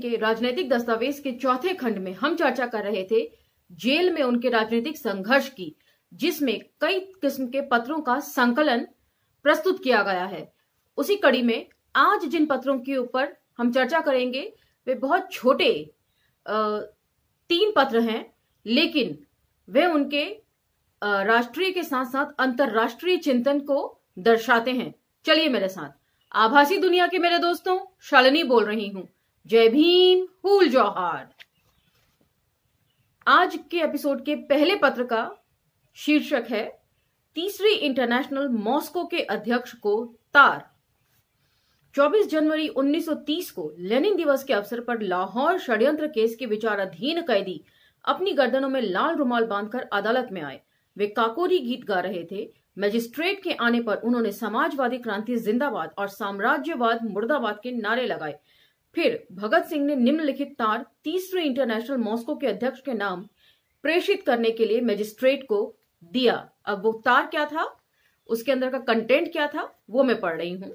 सिंह के राजनीतिक दस्तावेज के चौथे खंड में हम चर्चा कर रहे थे जेल में उनके राजनीतिक संघर्ष की जिसमें कई किस्म के पत्रों का संकलन प्रस्तुत किया गया है उसी कड़ी में आज जिन पत्रों के ऊपर हम चर्चा करेंगे वे बहुत छोटे तीन पत्र हैं लेकिन वे उनके राष्ट्रीय के साथ साथ अंतरराष्ट्रीय चिंतन को दर्शाते हैं चलिए मेरे साथ आभासी दुनिया के मेरे दोस्तों शालिनी बोल रही हूँ जय भीम फूल जौहार आज के एपिसोड के पहले पत्र का शीर्षक है तीसरी इंटरनेशनल मॉस्को के अध्यक्ष को तार 24 जनवरी 1930 को लेनिन दिवस के अवसर पर लाहौर षड्यंत्र केस के विचाराधीन कैदी अपनी गर्दनों में लाल रुमाल बांधकर अदालत में आए वे काकोरी गीत गा रहे थे मजिस्ट्रेट के आने पर उन्होंने समाजवादी क्रांति जिंदाबाद और साम्राज्यवाद मुर्दाबाद के नारे लगाए फिर भगत सिंह ने निम्नलिखित तार तीसरे इंटरनेशनल मॉस्को के अध्यक्ष के नाम प्रेषित करने के लिए मजिस्ट्रेट को दिया अब वो तार क्या था उसके अंदर का कंटेंट क्या था वो मैं पढ़ रही हूँ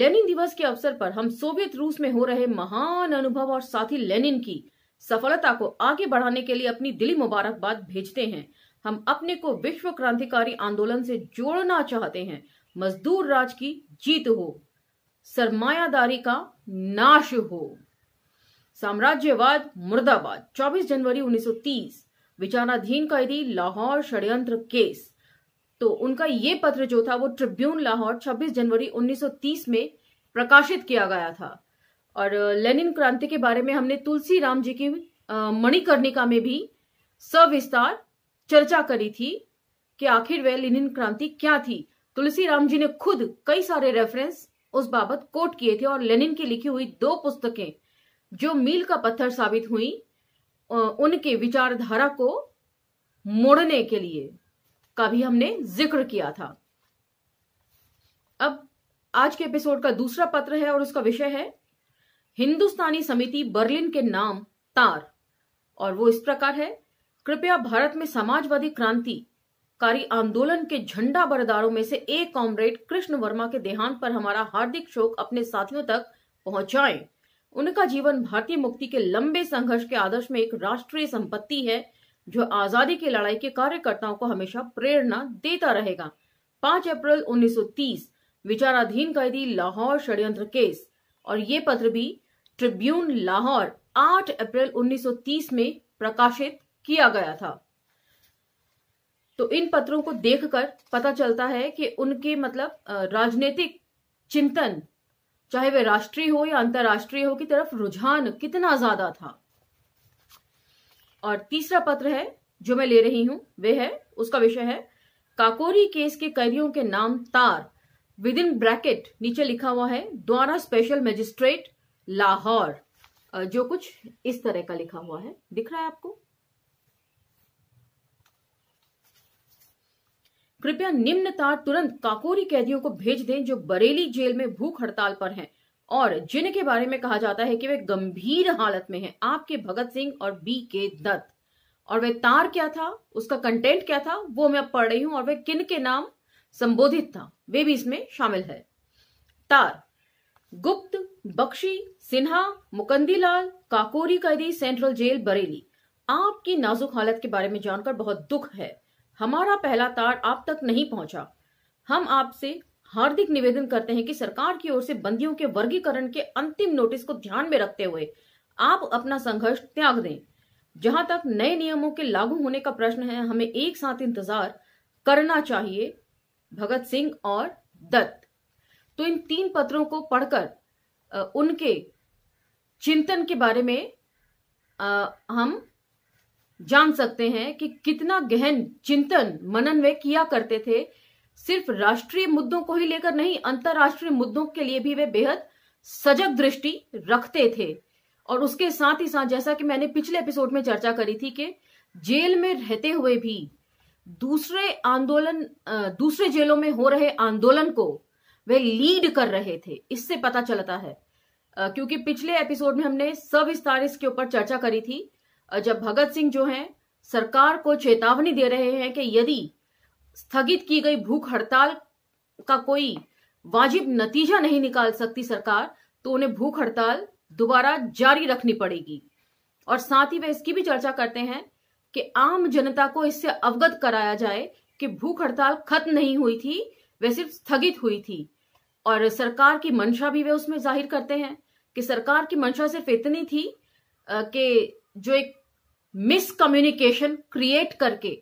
लेनिन दिवस के अवसर पर हम सोवियत रूस में हो रहे महान अनुभव और साथ ही लेनिन की सफलता को आगे बढ़ाने के लिए अपनी दिली मुबारकबाद भेजते हैं हम अपने को विश्व क्रांतिकारी आंदोलन से जोड़ना चाहते हैं मजदूर राज की जीत हो सरमायादारी का नाश हो साम्राज्यवाद मुर्दाबाद 24 जनवरी 1930 विचाराधीन कैदी लाहौर षड्यंत्र केस तो उनका ये पत्र जो था वो ट्रिब्यून लाहौर 26 जनवरी 1930 में प्रकाशित किया गया था और लेनिन क्रांति के बारे में हमने तुलसी राम जी की मणिकर्णिका में भी सविस्तार चर्चा करी थी कि आखिर वह लेनिन क्रांति क्या थी तुलसी राम जी ने खुद कई सारे रेफरेंस उस बाबत कोट किए थे और लेनिन की लिखी हुई दो पुस्तकें जो मील का पत्थर साबित हुई उनके विचारधारा को मोड़ने के लिए का भी हमने जिक्र किया था अब आज के एपिसोड का दूसरा पत्र है और उसका विषय है हिंदुस्तानी समिति बर्लिन के नाम तार और वो इस प्रकार है कृपया भारत में समाजवादी क्रांति कारी आंदोलन के झंडा बरदारों में से एक कॉमरेड कृष्ण वर्मा के देहांत पर हमारा हार्दिक शोक अपने साथियों तक पहुंचाए उनका जीवन भारतीय मुक्ति के लंबे संघर्ष के आदर्श में एक राष्ट्रीय संपत्ति है जो आजादी की लड़ाई के कार्यकर्ताओं को हमेशा प्रेरणा देता रहेगा पांच अप्रैल 1930 विचाराधीन कैदी लाहौर षड्यंत्र केस और ये पत्र भी ट्रिब्यून लाहौर 8 अप्रैल 1930 में प्रकाशित किया गया था तो इन पत्रों को देखकर पता चलता है कि उनके मतलब राजनीतिक चिंतन चाहे वे राष्ट्रीय हो या अंतर्राष्ट्रीय हो की तरफ रुझान कितना ज्यादा था और तीसरा पत्र है जो मैं ले रही हूं वे है उसका विषय है काकोरी केस के कैदियों के नाम तार विद इन ब्रैकेट नीचे लिखा हुआ है द्वारा स्पेशल मजिस्ट्रेट लाहौर जो कुछ इस तरह का लिखा हुआ है दिख रहा है आपको कृपया निम्न तार तुरंत काकोरी कैदियों को भेज दें जो बरेली जेल में भूख हड़ताल पर हैं और जिनके बारे में कहा जाता है कि वे गंभीर हालत में हैं आपके भगत सिंह और बी के दत्त और वह तार क्या था उसका कंटेंट क्या था वो मैं अब पढ़ रही हूं और वह किन के नाम संबोधित था वे भी इसमें शामिल है तार गुप्त बख्शी सिन्हा मुकंदीलाल काकोरी कैदी सेंट्रल जेल बरेली आपकी नाजुक हालत के बारे में जानकर बहुत दुख है हमारा पहला तार आप तक नहीं पहुंचा हम आपसे हार्दिक निवेदन करते हैं कि सरकार की ओर से बंदियों के वर्गीकरण के अंतिम नोटिस को ध्यान में रखते हुए आप अपना संघर्ष त्याग दें जहां तक नए नियमों के लागू होने का प्रश्न है हमें एक साथ इंतजार करना चाहिए भगत सिंह और दत्त तो इन तीन पत्रों को पढ़कर उनके चिंतन के बारे में हम जान सकते हैं कि कितना गहन चिंतन मनन वे किया करते थे सिर्फ राष्ट्रीय मुद्दों को ही लेकर नहीं अंतर्राष्ट्रीय मुद्दों के लिए भी वे बेहद सजग दृष्टि रखते थे और उसके साथ ही साथ जैसा कि मैंने पिछले एपिसोड में चर्चा करी थी कि जेल में रहते हुए भी दूसरे आंदोलन दूसरे जेलों में हो रहे आंदोलन को वे लीड कर रहे थे इससे पता चलता है क्योंकि पिछले एपिसोड में हमने सविस्तार इसके ऊपर चर्चा करी थी जब भगत सिंह जो हैं सरकार को चेतावनी दे रहे हैं कि यदि स्थगित की गई भूख हड़ताल का कोई वाजिब नतीजा नहीं निकाल सकती सरकार तो उन्हें भूख हड़ताल दोबारा जारी रखनी पड़ेगी और साथ ही वे इसकी भी चर्चा करते हैं कि आम जनता को इससे अवगत कराया जाए कि भूख हड़ताल खत्म नहीं हुई थी वह सिर्फ स्थगित हुई थी और सरकार की मंशा भी वे उसमें जाहिर करते हैं कि सरकार की मंशा सिर्फ इतनी थी कि जो एक मिसकम्युनिकेशन क्रिएट करके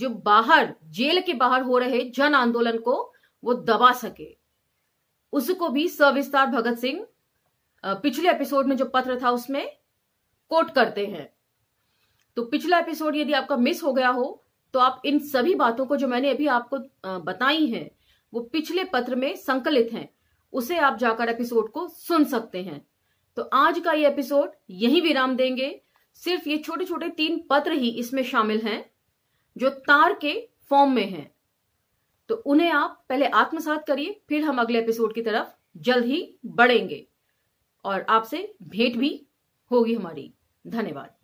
जो बाहर जेल के बाहर हो रहे जन आंदोलन को वो दबा सके उसको भी सविस्तार भगत सिंह पिछले एपिसोड में जो पत्र था उसमें कोट करते हैं तो पिछला एपिसोड यदि आपका मिस हो गया हो तो आप इन सभी बातों को जो मैंने अभी आपको बताई हैं वो पिछले पत्र में संकलित हैं उसे आप जाकर एपिसोड को सुन सकते हैं तो आज का ये एपिसोड यही विराम देंगे सिर्फ ये छोटे छोटे तीन पत्र ही इसमें शामिल हैं जो तार के फॉर्म में हैं तो उन्हें आप पहले आत्मसात करिए फिर हम अगले एपिसोड की तरफ जल्द ही बढ़ेंगे और आपसे भेंट भी होगी हमारी धन्यवाद